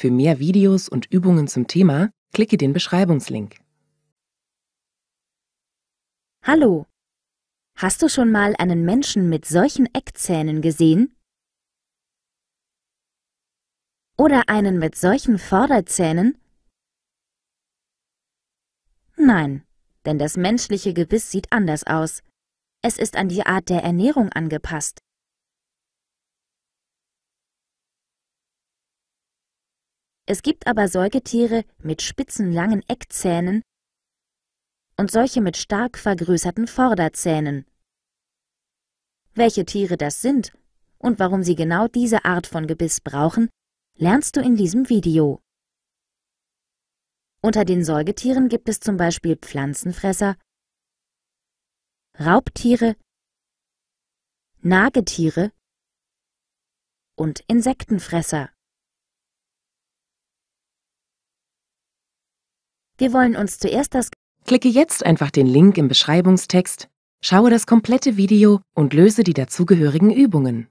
Für mehr Videos und Übungen zum Thema klicke den Beschreibungslink. Hallo! Hast du schon mal einen Menschen mit solchen Eckzähnen gesehen? Oder einen mit solchen Vorderzähnen? Nein, denn das menschliche Gebiss sieht anders aus. Es ist an die Art der Ernährung angepasst. Es gibt aber Säugetiere mit spitzen langen Eckzähnen und solche mit stark vergrößerten Vorderzähnen. Welche Tiere das sind und warum sie genau diese Art von Gebiss brauchen, lernst du in diesem Video. Unter den Säugetieren gibt es zum Beispiel Pflanzenfresser, Raubtiere, Nagetiere und Insektenfresser. Wir wollen uns zuerst das... Klicke jetzt einfach den Link im Beschreibungstext, schaue das komplette Video und löse die dazugehörigen Übungen.